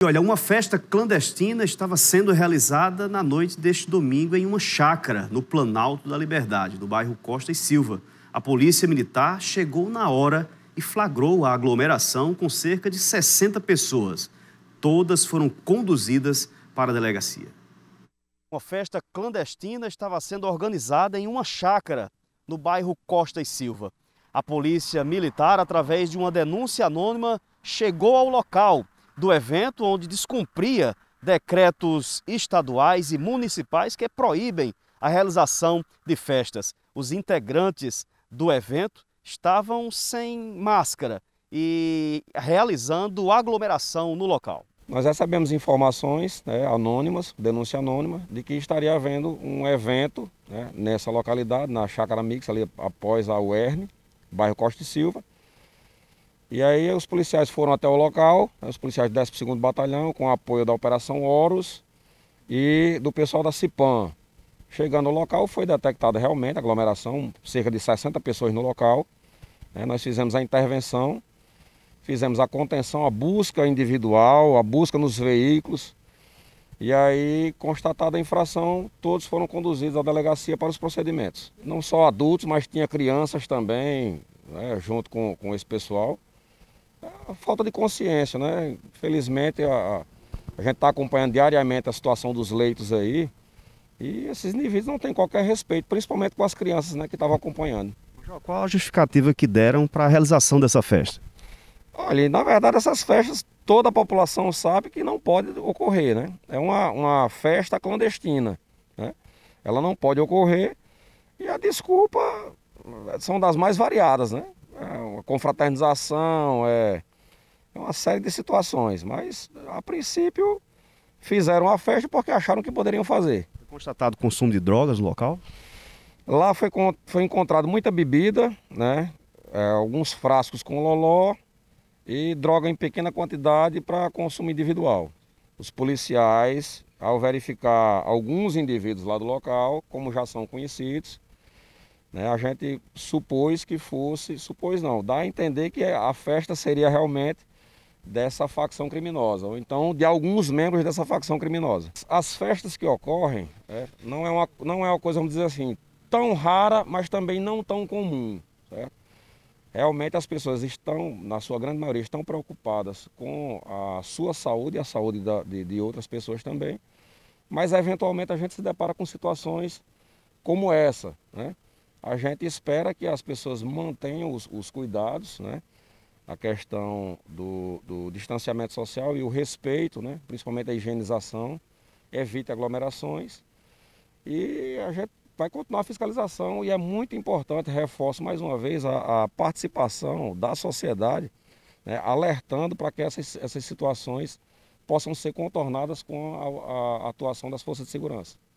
Olha, uma festa clandestina estava sendo realizada na noite deste domingo em uma chácara no Planalto da Liberdade, no bairro Costa e Silva. A polícia militar chegou na hora e flagrou a aglomeração com cerca de 60 pessoas. Todas foram conduzidas para a delegacia. Uma festa clandestina estava sendo organizada em uma chácara no bairro Costa e Silva. A polícia militar, através de uma denúncia anônima, chegou ao local do evento, onde descumpria decretos estaduais e municipais que proíbem a realização de festas. Os integrantes do evento estavam sem máscara e realizando aglomeração no local. Nós recebemos informações né, anônimas, denúncia anônima, de que estaria havendo um evento né, nessa localidade, na Chácara Mix, ali após a UERN, bairro Costa e Silva, e aí os policiais foram até o local, né, os policiais do 12º Batalhão, com apoio da Operação Horus e do pessoal da CIPAM. Chegando no local, foi detectada realmente a aglomeração, cerca de 60 pessoas no local. É, nós fizemos a intervenção, fizemos a contenção, a busca individual, a busca nos veículos. E aí, constatada a infração, todos foram conduzidos à delegacia para os procedimentos. Não só adultos, mas tinha crianças também, né, junto com, com esse pessoal falta de consciência, né? Felizmente a, a gente está acompanhando diariamente a situação dos leitos aí e esses indivíduos não têm qualquer respeito, principalmente com as crianças né, que estavam acompanhando. Qual a justificativa que deram para a realização dessa festa? Olha, na verdade essas festas toda a população sabe que não pode ocorrer, né? É uma, uma festa clandestina, né? Ela não pode ocorrer e a desculpa são das mais variadas, né? É uma confraternização, é é uma série de situações, mas a princípio fizeram a festa porque acharam que poderiam fazer. Foi constatado consumo de drogas no local? Lá foi, foi encontrado muita bebida, né? É, alguns frascos com loló e droga em pequena quantidade para consumo individual. Os policiais, ao verificar alguns indivíduos lá do local, como já são conhecidos, né, a gente supôs que fosse, supôs não, dá a entender que a festa seria realmente dessa facção criminosa, ou então de alguns membros dessa facção criminosa. As festas que ocorrem é, não, é uma, não é uma coisa, vamos dizer assim, tão rara, mas também não tão comum. Certo? Realmente as pessoas estão, na sua grande maioria, estão preocupadas com a sua saúde e a saúde da, de, de outras pessoas também, mas eventualmente a gente se depara com situações como essa. Né? A gente espera que as pessoas mantenham os, os cuidados, né? a questão do, do distanciamento social e o respeito, né? principalmente a higienização, evite aglomerações. E a gente vai continuar a fiscalização e é muito importante, reforço mais uma vez, a, a participação da sociedade, né, alertando para que essas, essas situações possam ser contornadas com a, a atuação das forças de segurança.